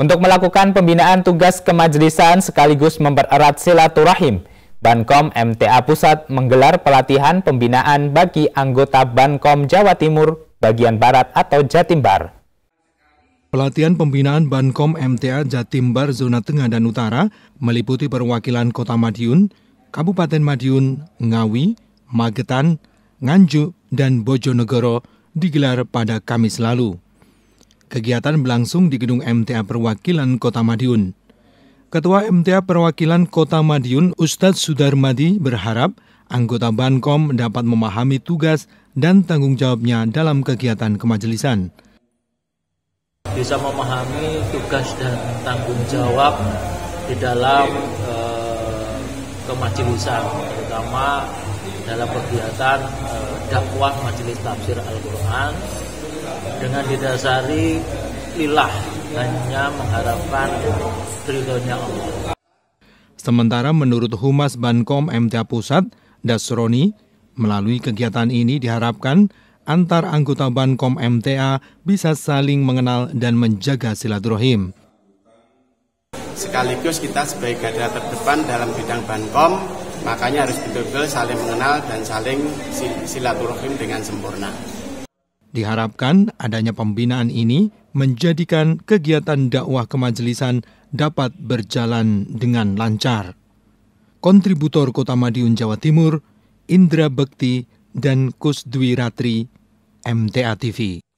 Untuk melakukan pembinaan tugas kemajelisan sekaligus mempererat silaturahim, Bankom MTA Pusat menggelar pelatihan pembinaan bagi anggota Bankom Jawa Timur, Bagian Barat atau Jatimbar. Pelatihan pembinaan Bankom MTA Jatimbar Zona Tengah dan Utara meliputi perwakilan Kota Madiun, Kabupaten Madiun, Ngawi, Magetan, Nganjuk, dan Bojonegoro digelar pada Kamis lalu. Kegiatan berlangsung di gedung MTA Perwakilan Kota Madiun. Ketua MTA Perwakilan Kota Madiun Ustadz Sudarmadi berharap anggota Bankom dapat memahami tugas dan tanggung jawabnya dalam kegiatan kemajelisan bisa memahami tugas dan tanggung jawab di dalam e, kemajelisan terutama dalam kegiatan e, dakwah majelis tafsir Al-Qur'an dengan didasari ilah hanya mengharapkan ridhonya Allah. Sementara menurut Humas Bankom MTA Pusat, Dasroni, melalui kegiatan ini diharapkan antar anggota Bankom MTA bisa saling mengenal dan menjaga silaturahim. Sekaligus kita sebagai garda terdepan dalam bidang Bankom, makanya harus betul-betul saling mengenal dan saling silaturahim dengan sempurna. Diharapkan adanya pembinaan ini menjadikan kegiatan dakwah kemajelisan dapat berjalan dengan lancar. Kontributor Kota Madiun Jawa Timur, Indra Bekti dan Kusdwi Ratri, MTA TV.